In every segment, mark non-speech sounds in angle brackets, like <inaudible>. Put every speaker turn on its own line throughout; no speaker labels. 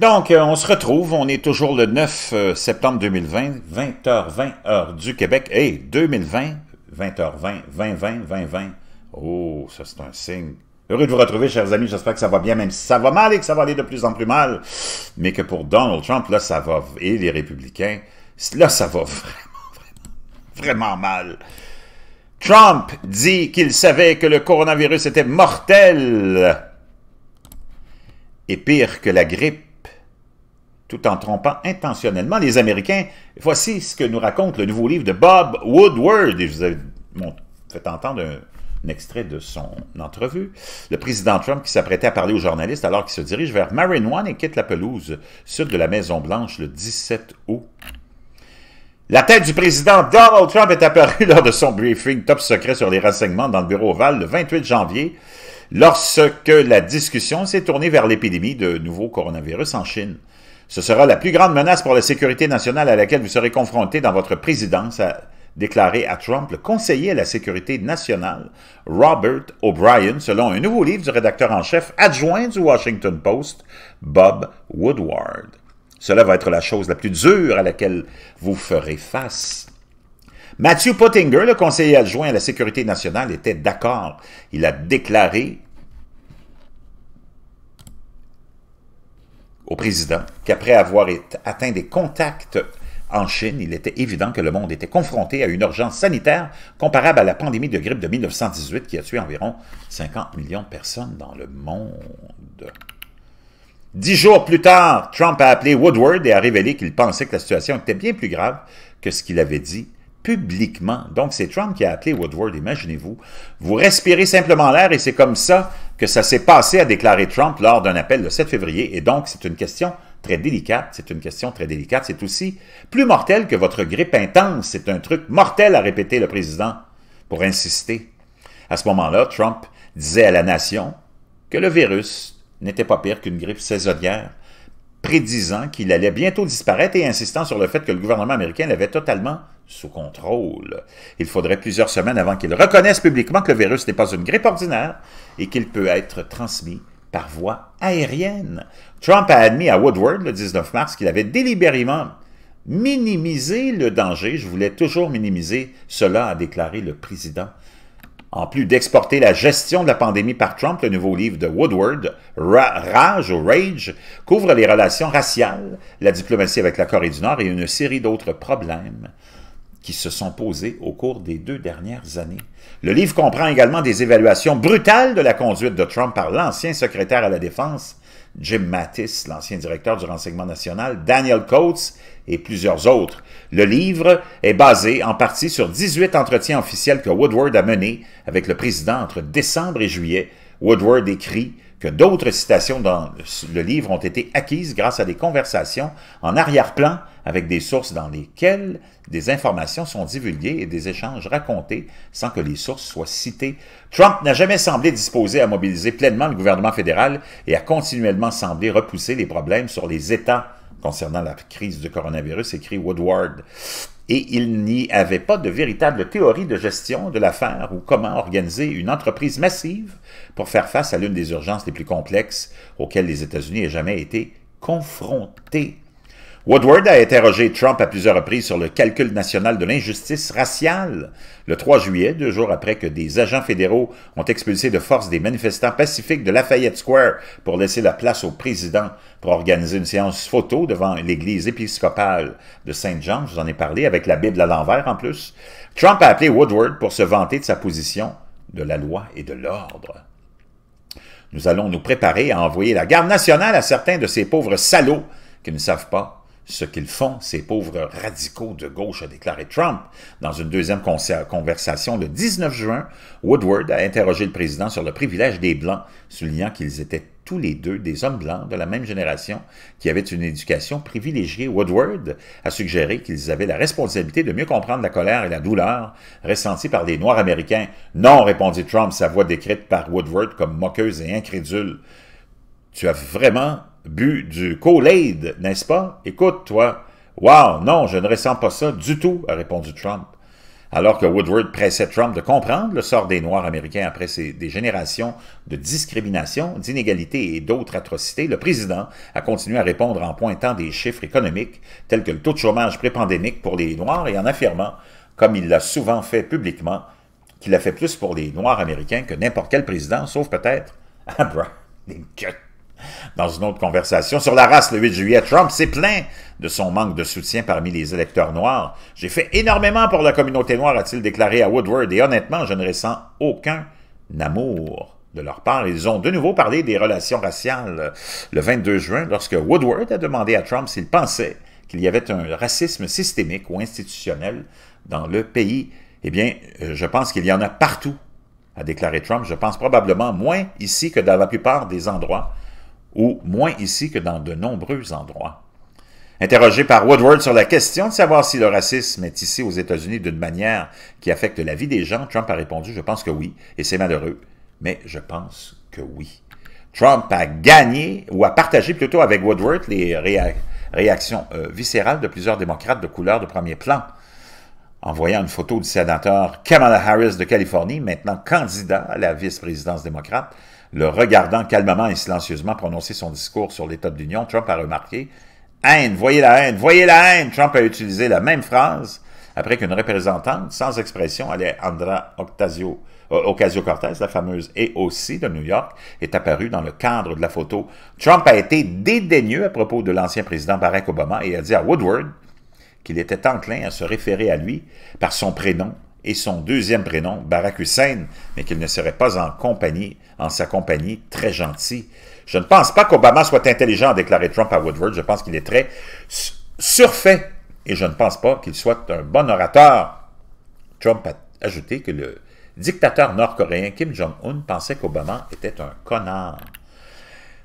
Donc, euh, on se retrouve. On est toujours le 9 euh, septembre 2020, 20h20 heure du Québec. Et 2020, 20h20, 2020, 2020. Oh, ça c'est un signe. Heureux de vous retrouver, chers amis. J'espère que ça va bien, même si ça va mal et que ça va aller de plus en plus mal. Mais que pour Donald Trump, là, ça va. Et les républicains, là, ça va <laughs> vraiment, vraiment, vraiment mal. Trump dit qu'il savait que le coronavirus était mortel. Et pire que la grippe, tout en trompant intentionnellement les Américains. Voici ce que nous raconte le nouveau livre de Bob Woodward. je vous ai fait entendre un, extrait de son entrevue. Le président Trump qui s'apprêtait à parler aux journalistes alors qu'il se dirige vers Marine One et quitte la pelouse sud de la Maison-Blanche le 17 août. La tête du président Donald Trump est apparue <laughs> lors de son briefing top secret sur les renseignements dans le bureau Oval le 28 janvier, lorsque la discussion s'est tournée vers l'épidémie de nouveau coronavirus en Chine. Ce sera la plus grande menace pour la sécurité nationale à laquelle vous serez confronté dans votre présidence, a déclaré à Trump le conseiller à la sécurité nationale, Robert O'Brien, selon un nouveau livre du rédacteur en chef adjoint du Washington Post, Bob Woodward. Cela va être la chose la plus dure à laquelle vous ferez face. Matthew Pottinger, le conseiller adjoint à la sécurité nationale, était d'accord. Il a déclaré au président qu'après avoir atteint des contacts en Chine, il était évident que le monde était confronté à une urgence sanitaire comparable à la pandémie de grippe de 1918 qui a tué environ 50 millions de personnes dans le monde. Dix jours plus tard, Trump a appelé Woodward et a révélé qu'il pensait que la situation était bien plus grave que ce qu'il avait dit publiquement. Donc, c'est Trump qui a appelé Woodward, imaginez-vous. Vous respirez simplement l'air et c'est comme ça que ça s'est passé, a déclaré Trump lors d'un appel le 7 février. Et donc, c'est une question très délicate, c'est une question très délicate, c'est aussi plus mortel que votre grippe intense, c'est un truc mortel à répéter le président pour insister. À ce moment-là, Trump disait à la nation que le virus n'était pas pire qu'une grippe saisonnière, prédisant qu'il allait bientôt disparaître et insistant sur le fait que le gouvernement américain l'avait totalement sous contrôle. Il faudrait plusieurs semaines avant qu'il reconnaisse publiquement que le virus n'est pas une grippe ordinaire et qu'il peut être transmis par voie aérienne. Trump a admis à Woodward le 19 mars qu'il avait délibérément minimisé le danger. Je voulais toujours minimiser cela, a déclaré le président. En plus d'exporter la gestion de la pandémie par Trump, le nouveau livre de Woodward, Rage ou Rage, couvre les relations raciales, la diplomatie avec la Corée du Nord et une série d'autres problèmes qui se sont posées au cours des deux dernières années. Le livre comprend également des évaluations brutales de la conduite de Trump par l'ancien secrétaire à la Défense, Jim Mattis, l'ancien directeur du renseignement national, Daniel Coates et plusieurs autres. Le livre est basé en partie sur 18 entretiens officiels que Woodward a menés avec le président entre décembre et juillet. Woodward écrit que d'autres citations dans le livre ont été acquises grâce à des conversations en arrière-plan avec des sources dans lesquelles des informations sont divulguées et des échanges racontés sans que les sources soient citées. Trump n'a jamais semblé disposé à mobiliser pleinement le gouvernement fédéral et a continuellement semblé repousser les problèmes sur les États concernant la crise du coronavirus, écrit Woodward et il n'y avait pas de véritable théorie de gestion de l'affaire ou comment organiser une entreprise massive pour faire face à l'une des urgences les plus complexes auxquelles les États-Unis aient jamais été confrontés. Woodward a interrogé Trump à plusieurs reprises sur le calcul national de l'injustice raciale le 3 juillet, deux jours après que des agents fédéraux ont expulsé de force des manifestants pacifiques de Lafayette Square pour laisser la place au président pour organiser une séance photo devant l'église épiscopale de Saint-Jean. Je vous en ai parlé avec la Bible à l'envers en plus. Trump a appelé Woodward pour se vanter de sa position de la loi et de l'ordre. Nous allons nous préparer à envoyer la garde nationale à certains de ces pauvres salauds qui ne savent pas ce qu'ils font, ces pauvres radicaux de gauche, a déclaré Trump. Dans une deuxième conversation le 19 juin, Woodward a interrogé le président sur le privilège des Blancs, soulignant qu'ils étaient tous les deux des hommes blancs de la même génération qui avaient une éducation privilégiée. Woodward a suggéré qu'ils avaient la responsabilité de mieux comprendre la colère et la douleur ressenties par les Noirs américains. Non, répondit Trump, sa voix décrite par Woodward comme moqueuse et incrédule. Tu as vraiment bu du Kool-Aid, n'est-ce pas? Écoute, toi, Waouh, non, je ne ressens pas ça du tout, a répondu Trump. Alors que Woodward pressait Trump de comprendre le sort des Noirs américains après ces, des générations de discrimination, d'inégalités et d'autres atrocités, le président a continué à répondre en pointant des chiffres économiques tels que le taux de chômage pré-pandémique pour les Noirs et en affirmant, comme il l'a souvent fait publiquement, qu'il a fait plus pour les Noirs américains que n'importe quel président, sauf peut-être Abraham <laughs> ah, Lincoln. Dans une autre conversation sur la race le 8 juillet, Trump s'est plaint de son manque de soutien parmi les électeurs noirs. J'ai fait énormément pour la communauté noire, a-t-il déclaré à Woodward, et honnêtement, je ne ressens aucun amour de leur part. Ils ont de nouveau parlé des relations raciales le 22 juin, lorsque Woodward a demandé à Trump s'il pensait qu'il y avait un racisme systémique ou institutionnel dans le pays. Eh bien, euh, je pense qu'il y en a partout, a déclaré Trump. Je pense probablement moins ici que dans la plupart des endroits ou moins ici que dans de nombreux endroits. Interrogé par Woodward sur la question de savoir si le racisme est ici aux États-Unis d'une manière qui affecte la vie des gens, Trump a répondu Je pense que oui, et c'est malheureux, mais je pense que oui. Trump a gagné ou a partagé plutôt avec Woodward les réactions euh, viscérales de plusieurs démocrates de couleur de premier plan. En voyant une photo du sénateur Kamala Harris de Californie, maintenant candidat à la vice-présidence démocrate, le regardant calmement et silencieusement prononcer son discours sur l'état de l'Union, Trump a remarqué « Haine, voyez la haine, voyez la haine !» Trump a utilisé la même phrase après qu'une représentante sans expression, Alejandra Octasio, euh, Ocasio-Cortez, la fameuse et aussi de New York, est apparue dans le cadre de la photo. Trump a été dédaigneux à propos de l'ancien président Barack Obama et a dit à Woodward qu'il était enclin à se référer à lui par son prénom et son deuxième prénom, Barack Hussein, mais qu'il ne serait pas en compagnie, en sa compagnie, très gentil. Je ne pense pas qu'Obama soit intelligent, a déclaré Trump à Woodward. Je pense qu'il est très surfait et je ne pense pas qu'il soit un bon orateur. Trump a ajouté que le dictateur nord-coréen Kim Jong-un pensait qu'Obama était un connard.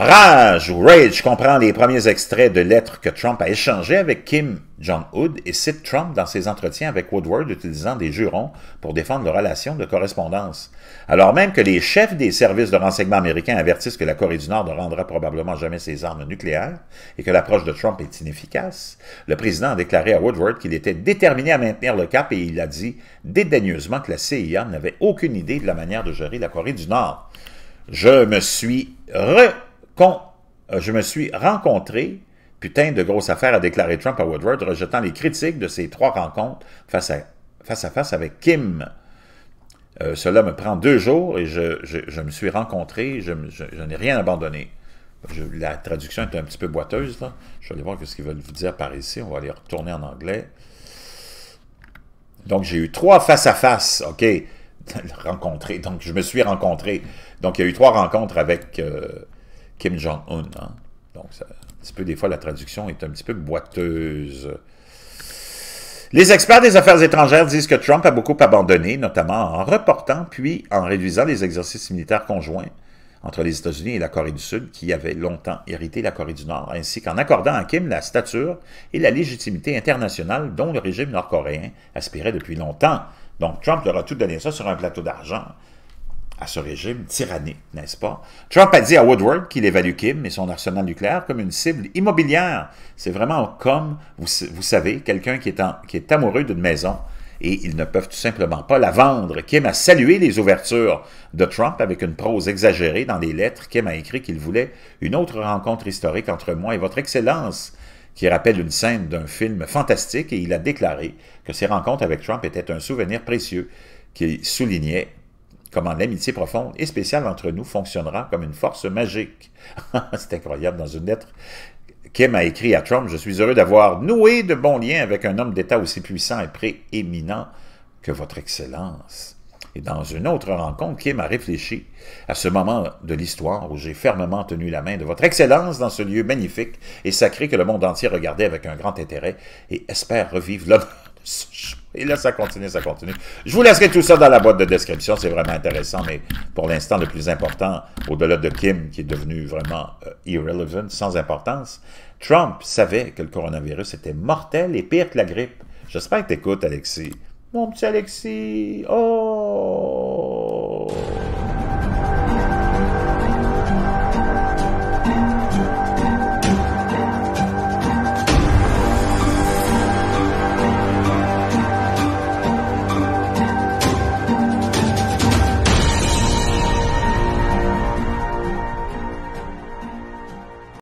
Rage ou Rage comprend les premiers extraits de lettres que Trump a échangées avec Kim Jong-un et cite Trump dans ses entretiens avec Woodward utilisant des jurons pour défendre leur relations de correspondance. Alors même que les chefs des services de renseignement américains avertissent que la Corée du Nord ne rendra probablement jamais ses armes nucléaires et que l'approche de Trump est inefficace, le président a déclaré à Woodward qu'il était déterminé à maintenir le cap et il a dit dédaigneusement que la CIA n'avait aucune idée de la manière de gérer la Corée du Nord. Je me suis re quand euh, je me suis rencontré, putain de grosse affaire, a déclaré Trump à Woodward, rejetant les critiques de ces trois rencontres face à face, avec Kim. Euh, cela me prend deux jours et je, me suis rencontré, je, n'ai rien abandonné. la traduction est un petit peu boiteuse. Là. Je vais aller voir ce qu'ils veulent vous dire par ici. On va aller retourner en anglais. Donc, j'ai eu trois face-à-face, OK, <laughs> rencontrés. Donc, je me suis rencontré. Donc, il y a eu trois rencontres avec euh, Kim Jong-un. Hein. Donc, un petit peu, des fois, la traduction est un petit peu boiteuse. Les experts des affaires étrangères disent que Trump a beaucoup abandonné, notamment en reportant puis en réduisant les exercices militaires conjoints entre les États-Unis et la Corée du Sud, qui avait longtemps hérité la Corée du Nord, ainsi qu'en accordant à Kim la stature et la légitimité internationale dont le régime nord-coréen aspirait depuis longtemps. Donc Trump leur a tout donné ça sur un plateau d'argent à ce régime tyrannique, n'est-ce pas? Trump a dit à Woodward qu'il évalue Kim et son arsenal nucléaire comme une cible immobilière. C'est vraiment comme, vous, savez, quelqu'un qui, est qui est amoureux d'une maison et ils ne peuvent tout simplement pas la vendre. Kim a salué les ouvertures de Trump avec une prose exagérée dans les lettres. Kim a écrit qu'il voulait une autre rencontre historique entre moi et votre Excellence qui rappelle une scène d'un film fantastique et il a déclaré que ses rencontres avec Trump étaient un souvenir précieux qui soulignait comment l'amitié profonde et spéciale entre nous fonctionnera comme une force magique. <laughs> C'est incroyable dans une lettre. Kim a écrit à Trump, je suis heureux d'avoir noué de bons liens avec un homme d'État aussi puissant et prééminent que votre Excellence. Et dans une autre rencontre, Kim a réfléchi à ce moment de l'histoire où j'ai fermement tenu la main de votre Excellence dans ce lieu magnifique et sacré que le monde entier regardait avec un grand intérêt et espère revivre l'honneur et là, ça continue, ça continue. Je vous laisserai tout ça dans la boîte de description. C'est vraiment intéressant, mais pour l'instant, le plus important, au-delà de Kim, qui est devenu vraiment euh, irrelevant, sans importance, Trump savait que le coronavirus était mortel et pire que la grippe. J'espère que t'écoutes, Alexis. Mon petit Alexis. Oh!